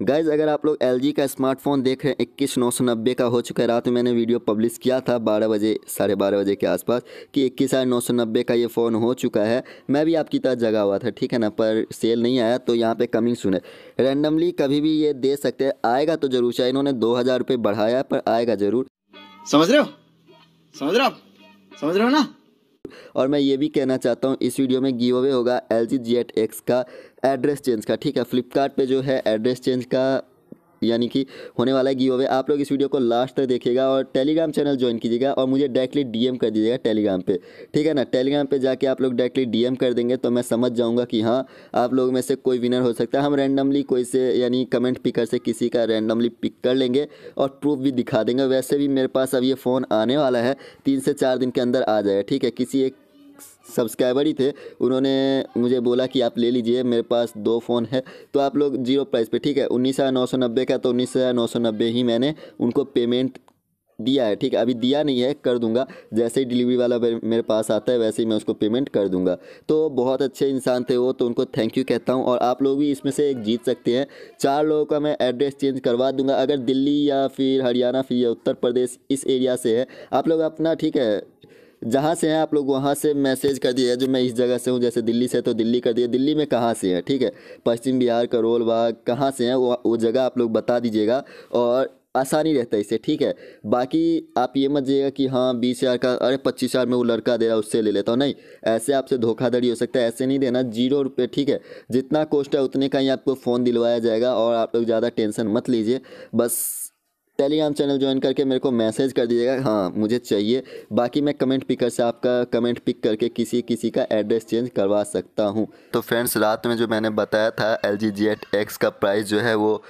guys अगर आप लोग एल का स्मार्टफोन देख रहे हैं इक्कीस नौ सौ नब्बे का हो चुका है रात में मैंने वीडियो पब्लिश किया था बारह बजे साढ़े बारह बजे के आसपास कि इक्कीस हज़ार नौ सौ नब्बे का ये फ़ोन हो चुका है मैं भी आपकी तरह जगा हुआ था ठीक है ना पर सेल नहीं आया तो यहाँ पे कमिंग सुने रैंडमली कभी भी ये दे सकते हैं आएगा तो जरूर चाहे इन्होंने दो हज़ार रुपये बढ़ाया पर आएगा ज़रूर समझ रहे हो समझ रहे हो समझ रहे हो ना और मैं ये भी कहना चाहता हूँ इस वीडियो में गिव अवे होगा L G G eight X का एड्रेस चेंज का ठीक है फ्लिपकार्ट जो है एड्रेस चेंज का यानी कि होने वाला है गिव अवे आप लोग इस वीडियो को लास्ट तक देखिएगा और टेलीग्राम चैनल ज्वाइन कीजिएगा और मुझे डायरेक्टली डीएम कर दीजिएगा टेलीग्राम पे ठीक है ना टेलीग्राम पे जाके आप लोग डायरेक्टली डीएम कर देंगे तो मैं समझ जाऊँगा कि हाँ आप लोग में से कोई विनर हो सकता है हम रैंडमली कोई से यानी कमेंट पिकर से किसी का रैंडमली पिक कर लेंगे और प्रूफ भी दिखा देंगे वैसे भी मेरे पास अब ये फ़ोन आने वाला है तीन से चार दिन के अंदर आ जाएगा ठीक है किसी एक सब्सक्राइबर ही थे उन्होंने मुझे बोला कि आप ले लीजिए मेरे पास दो फ़ोन है तो आप लोग जीरो प्राइस पे ठीक है उन्नीस हज़ार नौ सौ नब्बे का तो उन्नीस हज़ार नौ सौ नब्बे ही मैंने उनको पेमेंट दिया है ठीक अभी दिया नहीं है कर दूंगा जैसे ही डिलीवरी वाला मेरे पास आता है वैसे ही मैं उसको पेमेंट कर दूंगा तो बहुत अच्छे इंसान थे वो तो उनको थैंक यू कहता हूँ और आप लोग भी इसमें से एक जीत सकते हैं चार लोगों का मैं एड्रेस चेंज करवा दूंगा अगर दिल्ली या फिर हरियाणा फिर या उत्तर प्रदेश इस एरिया से है आप लोग अपना ठीक है जहाँ से हैं आप लोग वहाँ से मैसेज कर दिए जो मैं इस जगह से हूँ जैसे दिल्ली से तो दिल्ली कर दिए दिल्ली में कहाँ से है ठीक है पश्चिम बिहार करोल बाग कहाँ से हैं वो वो जगह आप लोग बता दीजिएगा और आसानी रहता है इससे ठीक है बाकी आप ये मत जाइएगा कि हाँ बीस हज़ार का अरे पच्चीस हज़ार में वो लड़का दे रहा है उससे ले लेता हूँ नहीं ऐसे आपसे धोखाधड़ी हो सकता है ऐसे नहीं देना जीरो रुपये ठीक है जितना कोस्ट है उतने का ही आपको फ़ोन दिलवाया जाएगा और आप लोग ज़्यादा टेंशन मत लीजिए बस टेलीग्राम चैनल ज्वाइन करके मेरे को मैसेज कर दीजिएगा हाँ मुझे चाहिए बाकी मैं कमेंट पिकर से आपका कमेंट पिक करके किसी किसी का एड्रेस चेंज करवा सकता हूँ तो फ्रेंड्स रात में जो मैंने बताया था L G G eight X का प्राइस जो है वो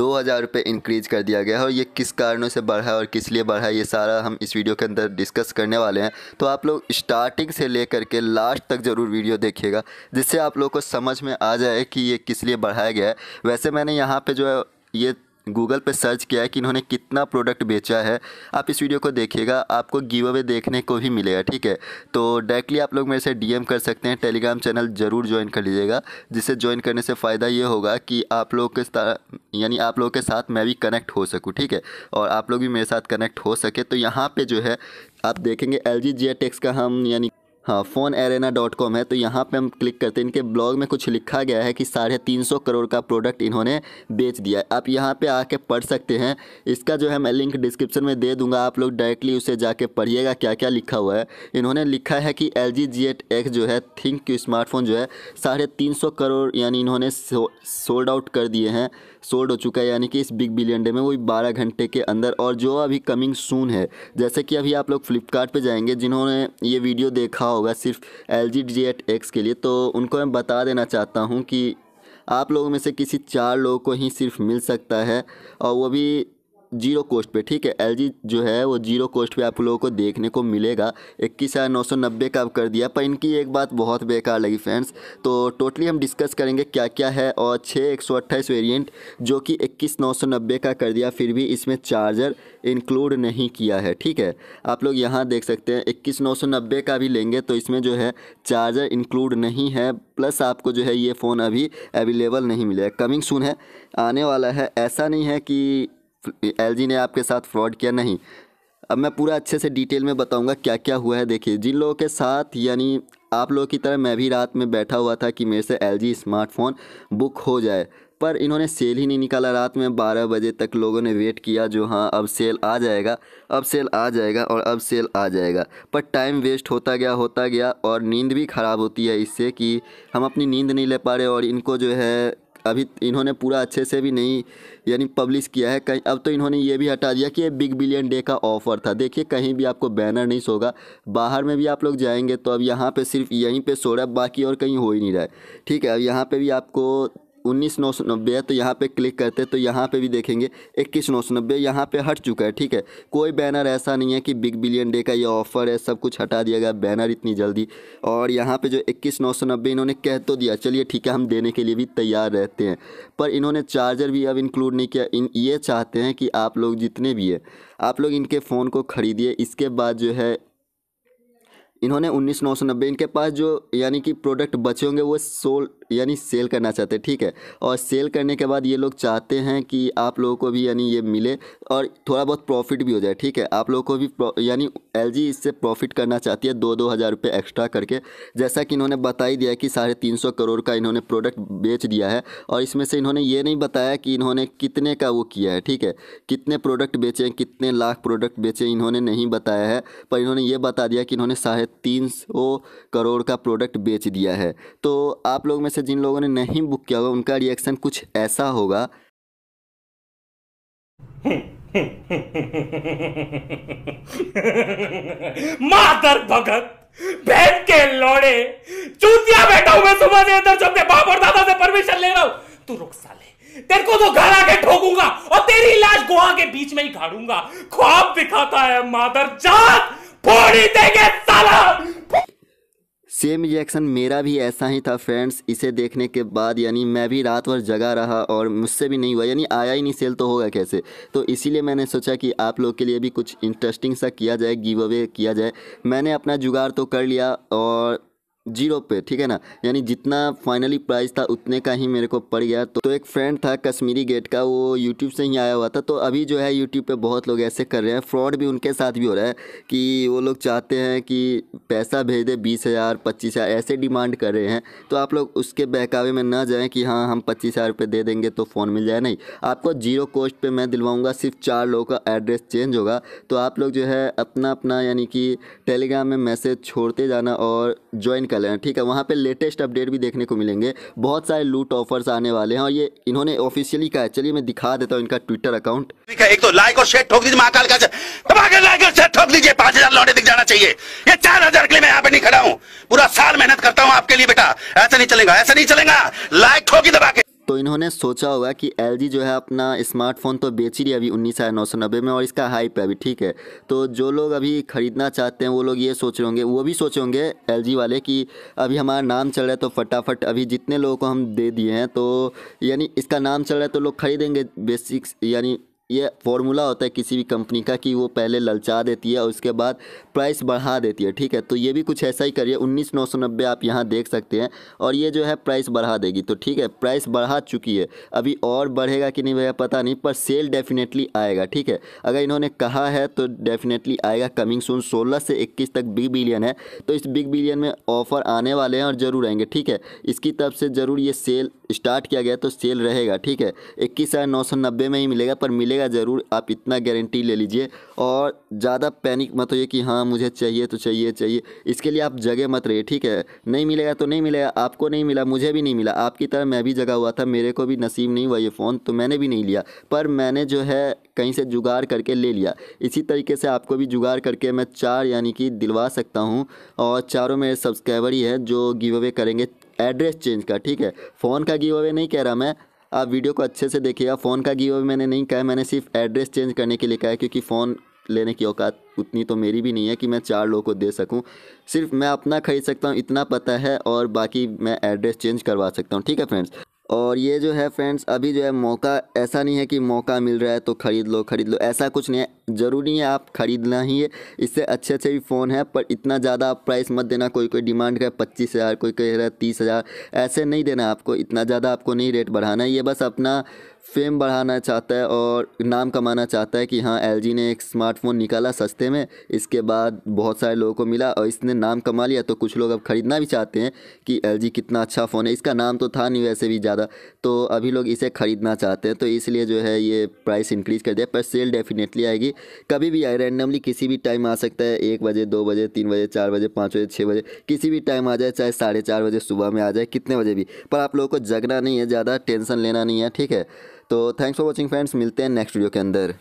दो हज़ार रुपये इंक्रीज कर दिया गया है और ये किस कारणों से बढ़ा है और किस लिए बढ़ा है ये सारा हम इस वीडियो के अंदर डिस्कस करने वाले हैं तो आप लोग स्टार्टिंग से ले करके लास्ट तक ज़रूर वीडियो देखिएगा जिससे आप लोग को समझ में आ जाए कि ये किस लिए बढ़ाया गया है वैसे मैंने यहाँ पे जो है ये गूगल पे सर्च किया है कि इन्होंने कितना प्रोडक्ट बेचा है आप इस वीडियो को देखिएगा आपको गिव अवे देखने को भी मिलेगा ठीक है तो डायरेक्टली आप लोग मेरे से डीएम कर सकते हैं टेलीग्राम चैनल ज़रूर ज्वाइन कर लीजिएगा जिससे ज्वाइन करने से फ़ायदा ये होगा कि आप लोग के यानी आप लोगों के साथ मैं भी कनेक्ट हो सकूँ ठीक है और आप लोग भी मेरे साथ कनेक्ट हो सके तो यहाँ पर जो है आप देखेंगे एल जी का हम यानी हाँ फ़ोन एरेना डॉट कॉम है तो यहाँ पे हम क्लिक करते हैं इनके ब्लॉग में कुछ लिखा गया है कि साढ़े तीन सौ करोड़ का प्रोडक्ट इन्होंने बेच दिया है आप यहाँ पे आके पढ़ सकते हैं इसका जो है मैं लिंक डिस्क्रिप्शन में दे दूंगा आप लोग डायरेक्टली उसे जाके पढ़िएगा क्या क्या लिखा हुआ है इन्होंने लिखा है कि L G G eight X जो है थिंक स्मार्टफोन जो है साढ़े तीन सौ करोड़ यानी इन्होंने सोल्ड आउट कर दिए हैं सोल्ड हो चुका है यानी कि इस बिग बिलियन डे में वही बारह घंटे के अंदर और जो अभी कमिंग सून है जैसे कि अभी आप लोग फ्लिपकार्ट जाएंगे जिन्होंने ये वीडियो देखा हो होगा सिर्फ L G D eight X के लिए तो उनको मैं बता देना चाहता हूँ कि आप लोगों में से किसी चार लोगों को ही सिर्फ मिल सकता है और वो भी जीरो कोस्ट पे ठीक है एल जो है वो जीरो कोस्ट पे आप लोगों को देखने को मिलेगा इक्कीस हज़ार नौ सौ नब्बे का कर दिया पर इनकी एक बात बहुत बेकार लगी फ्रेंड्स तो टोटली हम डिस्कस करेंगे क्या क्या है और छः एक सौ अट्ठाईस वेरियंट जो कि इक्कीस नौ सौ नब्बे का कर दिया फिर भी इसमें चार्जर इंक्लूड नहीं किया है ठीक है आप लोग यहाँ देख सकते हैं इक्कीस नौ सौ नब्बे का भी लेंगे तो इसमें जो है चार्जर इंक्लूड नहीं है प्लस आपको जो है ये फ़ोन अभी अवेलेबल नहीं मिलेगा कमिंग सुन है आने वाला है ऐसा नहीं है कि एलजी ने आपके साथ फ्रॉड किया नहीं अब मैं पूरा अच्छे से डिटेल में बताऊंगा क्या क्या हुआ है देखिए जिन लोगों के साथ यानी आप लोगों की तरह मैं भी रात में बैठा हुआ था कि मेरे से एल स्मार्टफोन बुक हो जाए पर इन्होंने सेल ही नहीं निकाला रात में 12 बजे तक लोगों ने वेट किया जो हाँ अब सेल आ जाएगा अब सेल आ जाएगा और अब सेल आ जाएगा पर टाइम वेस्ट होता गया होता गया और नींद भी ख़राब होती है इससे कि हम अपनी नींद नहीं ले पा रहे और इनको जो है अभी इन्होंने पूरा अच्छे से भी नहीं यानी पब्लिश किया है कहीं अब तो इन्होंने ये भी हटा दिया कि ये बिग बिलियन डे का ऑफ़र था देखिए कहीं भी आपको बैनर नहीं सोगा बाहर में भी आप लोग जाएंगे तो अब यहाँ पे सिर्फ यहीं पे सो रहा है बाकी और कहीं हो ही नहीं रहा है ठीक है अब यहाँ पे भी आपको उन्नीस नौ सौ नब्बे है तो यहाँ पे क्लिक करते तो यहाँ पे भी देखेंगे इक्कीस नौ सौ नब्बे यहाँ पर हट चुका है ठीक है कोई बैनर ऐसा नहीं है कि बिग बिलियन डे का ये ऑफर है सब कुछ हटा दिया गया बैनर इतनी जल्दी और यहाँ पे जो इक्कीस नौ सौ नब्बे इन्होंने कह तो दिया चलिए ठीक है हम देने के लिए भी तैयार रहते हैं पर इन्होंने चार्जर भी अब इंक्लूड नहीं किया इन ये चाहते हैं कि आप लोग जितने भी हैं आप लोग इनके फ़ोन को ख़रीदिए इसके बाद जो है इन्होंने उन्नीस नौ सौ नब्बे इनके पास जो यानी कि प्रोडक्ट बचे होंगे वो सोल यानी सेल करना चाहते हैं ठीक है और सेल करने के बाद ये लोग चाहते हैं कि आप लोगों को भी यानी ये मिले और थोड़ा बहुत प्रॉफिट भी हो जाए ठीक है आप लोगों को भी यानी एल इससे प्रॉफिट करना चाहती है दो दो हज़ार रुपये एक्स्ट्रा करके जैसा कि इन्होंने बता ही दिया कि साढ़े तीन सौ करोड़ का इन्होंने प्रोडक्ट बेच दिया है और इसमें से इन्होंने ये नहीं बताया कि इन्होंने कितने का वो किया है ठीक है कितने प्रोडक्ट बेचे कितने लाख प्रोडक्ट बेचे इन्होंने नहीं बताया है पर इन्होंने ये बता दिया कि इन्होंने साढ़े तीन सौ करोड़ का प्रोडक्ट बेच दिया है तो आप लोग में से जिन लोगों ने नहीं बुक किया होगा उनका रिएक्शन कुछ ऐसा होगा मादर भगत बहन के लोड़े चूतिया बैठा हूं मैं सुबह से इधर अपने बाप और दादा से परमिशन ले रहा हूं तू रुक साले तेरे को तो घर आके ठोकूंगा और तेरी लाश गुहा के बीच में ही गाड़ूंगा ख्वाब दिखाता है मादर जात पूरी देंगे साला सेम रिएक्शन मेरा भी ऐसा ही था फ्रेंड्स इसे देखने के बाद यानी मैं भी रात भर जगा रहा और मुझसे भी नहीं हुआ यानी आया ही नहीं सेल तो होगा कैसे तो इसीलिए मैंने सोचा कि आप लोग के लिए भी कुछ इंटरेस्टिंग सा किया जाए गिव अवे किया जाए मैंने अपना जुगाड़ तो कर लिया और जीरो पे ठीक है ना यानी जितना फाइनली प्राइस था उतने का ही मेरे को पड़ गया तो, तो एक फ्रेंड था कश्मीरी गेट का वो यूट्यूब से ही आया हुआ था तो अभी जो है यूट्यूब पे बहुत लोग ऐसे कर रहे हैं फ्रॉड भी उनके साथ भी हो रहा है कि वो लोग चाहते हैं कि पैसा भेज दे बीस हज़ार पच्चीस हज़ार ऐसे डिमांड कर रहे हैं तो आप लोग उसके बहकावे में ना जाएँ कि हाँ हम पच्चीस हज़ार रुपये दे देंगे तो फ़ोन मिल जाए नहीं आपको जीरो कॉस्ट पर मैं दिलवाऊँगा सिर्फ चार लोगों का एड्रेस चेंज होगा तो आप लोग जो है अपना अपना यानी कि टेलीग्राम में मैसेज छोड़ते जाना और ज्वाइन कर लेना ठीक है वहाँ पे लेटेस्ट अपडेट भी देखने को मिलेंगे बहुत सारे लूट ऑफर्स आने वाले हैं और ये इन्होंने ऑफिशियली कहा है चलिए मैं दिखा देता हूँ इनका ट्विटर अकाउंट एक तो लाइक और शेयर ठोक दीजिए महाकाल का लाइक और शेयर ठोक दीजिए पांच हजार लौटे दिख जाना चाहिए ये चार हजार के लिए मैं यहाँ पे नहीं खड़ा हूँ पूरा साल मेहनत करता हूँ आपके लिए बेटा ऐसा नहीं चलेगा ऐसा नहीं चलेगा लाइक ठोकी दबा के तो इन्होंने सोचा होगा कि एल जो है अपना स्मार्टफोन तो बेच ही रही अभी उन्नीस हज़ार नौ सौ नब्बे में और इसका हाइप है अभी ठीक है तो जो लोग अभी ख़रीदना चाहते हैं वो लोग ये सोच रहे होंगे वो भी सोच होंगे एल वाले कि अभी हमारा नाम चल रहा है तो फटाफट अभी जितने लोगों को हम दे दिए हैं तो यानी इसका नाम चल रहा है तो लोग खरीदेंगे बेसिक्स यानी ये फॉर्मूला होता है किसी भी कंपनी का कि वो पहले ललचा देती है और उसके बाद प्राइस बढ़ा देती है ठीक है तो ये भी कुछ ऐसा ही करिए उन्नीस नौ सौ नब्बे आप यहाँ देख सकते हैं और ये जो है प्राइस बढ़ा देगी तो ठीक है प्राइस बढ़ा चुकी है अभी और बढ़ेगा कि नहीं भैया पता नहीं पर सेल डेफिनेटली आएगा ठीक है अगर इन्होंने कहा है तो डेफिनेटली आएगा कमिंग सून सोलह से इक्कीस तक बिग बिलियन है तो इस बिग बिलियन में ऑफर आने वाले हैं और ज़रूर आएंगे ठीक है इसकी तरफ से ज़रूर ये सेल स्टार्ट किया गया तो सेल रहेगा ठीक है इक्कीस हज़ार नौ सौ नब्बे में ही मिलेगा पर मिलेगा ज़रूर आप इतना गारंटी ले लीजिए और ज़्यादा पैनिक मत होइए कि हाँ मुझे चाहिए तो चाहिए चाहिए इसके लिए आप जगह मत रहिए ठीक है नहीं मिलेगा तो नहीं मिलेगा आपको नहीं मिला मुझे भी नहीं मिला आपकी तरह मैं भी जगह हुआ था मेरे को भी नसीब नहीं हुआ ये फ़ोन तो मैंने भी नहीं लिया पर मैंने जो है कहीं से जुगाड़ करके ले लिया इसी तरीके से आपको भी जुगाड़ करके मैं चार यानी कि दिलवा सकता हूँ और चारों मेरे सब्सक्राइबर ही है जो गिव अवे करेंगे एड्रेस चेंज का ठीक है फ़ोन का गिव अवे नहीं कह रहा मैं आप वीडियो को अच्छे से देखिएगा फ़ोन का गिव अवे मैंने नहीं कहा मैंने सिर्फ एड्रेस चेंज करने के लिए कहा है क्योंकि फ़ोन लेने की औकात उतनी तो मेरी भी नहीं है कि मैं चार लोगों को दे सकूं सिर्फ मैं अपना खरीद सकता हूं इतना पता है और बाकी मैं एड्रेस चेंज करवा सकता हूं ठीक है फ्रेंड्स और ये जो है फ्रेंड्स अभी जो है मौका ऐसा नहीं है कि मौका मिल रहा है तो ख़रीद लो ख़रीद लो ऐसा कुछ नहीं है ज़रूरी है आप ख़रीदना ही है इससे अच्छे अच्छे भी फ़ोन है पर इतना ज़्यादा आप प्राइस मत देना कोई कोई डिमांड कर पच्चीस हज़ार कोई कह रहा है तीस हज़ार ऐसे नहीं देना आपको इतना ज़्यादा आपको नहीं रेट बढ़ाना है ये बस अपना फेम बढ़ाना चाहता है और नाम कमाना चाहता है कि हाँ एल ने एक स्मार्टफोन निकाला सस्ते में इसके बाद बहुत सारे लोगों को मिला और इसने नाम कमा लिया तो कुछ लोग अब ख़रीदना भी चाहते हैं कि एल कितना अच्छा फ़ोन है इसका नाम तो था नहीं वैसे भी ज़्यादा तो अभी लोग इसे ख़रीदना चाहते हैं तो इसलिए जो है ये प्राइस इंक्रीज़ कर दिया पर सेल डेफिनेटली आएगी कभी भी आए रैंडमली किसी भी टाइम आ सकता है एक बजे दो बजे तीन बजे चार बजे पाँच बजे छः बजे किसी भी टाइम आ जाए चाहे साढ़े चार बजे सुबह में आ जाए कितने बजे भी पर आप लोगों को जगना नहीं है ज़्यादा टेंशन लेना नहीं है ठीक है तो थैंक्स फॉर वॉचिंग फ्रेंड्स मिलते हैं नेक्स्ट वीडियो के अंदर